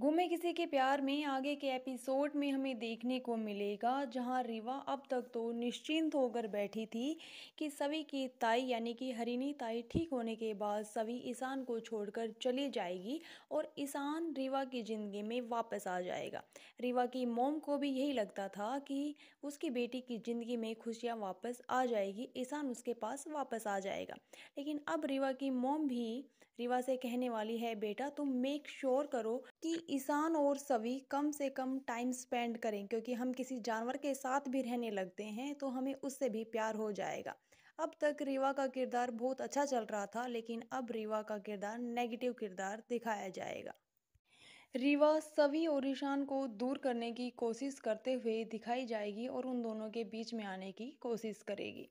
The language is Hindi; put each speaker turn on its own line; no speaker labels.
गुमे किसी के प्यार में आगे के एपिसोड में हमें देखने को मिलेगा जहां रीवा अब तक तो निश्चिंत होकर बैठी थी कि सभी की ताई यानी कि हरिनी ताई ठीक होने के बाद सभी ईशान को छोड़कर चली जाएगी और ईशान रीवा की ज़िंदगी में वापस आ जाएगा रीवा की मोम को भी यही लगता था कि उसकी बेटी की ज़िंदगी में खुशियाँ वापस आ जाएगी ईशान उसके पास वापस आ जाएगा लेकिन अब रीवा की मोम भी रिवा से कहने वाली है बेटा तुम मेक श्योर करो कि ईशान और सवि कम से कम टाइम स्पेंड करें क्योंकि हम किसी जानवर के साथ भी रहने लगते हैं तो हमें उससे भी प्यार हो जाएगा अब तक रीवा का किरदार बहुत अच्छा चल रहा था लेकिन अब रीवा का किरदार नेगेटिव किरदार दिखाया जाएगा रीवा सभी और ईशान को दूर करने की कोशिश करते हुए दिखाई जाएगी और उन दोनों के बीच में आने की कोशिश करेगी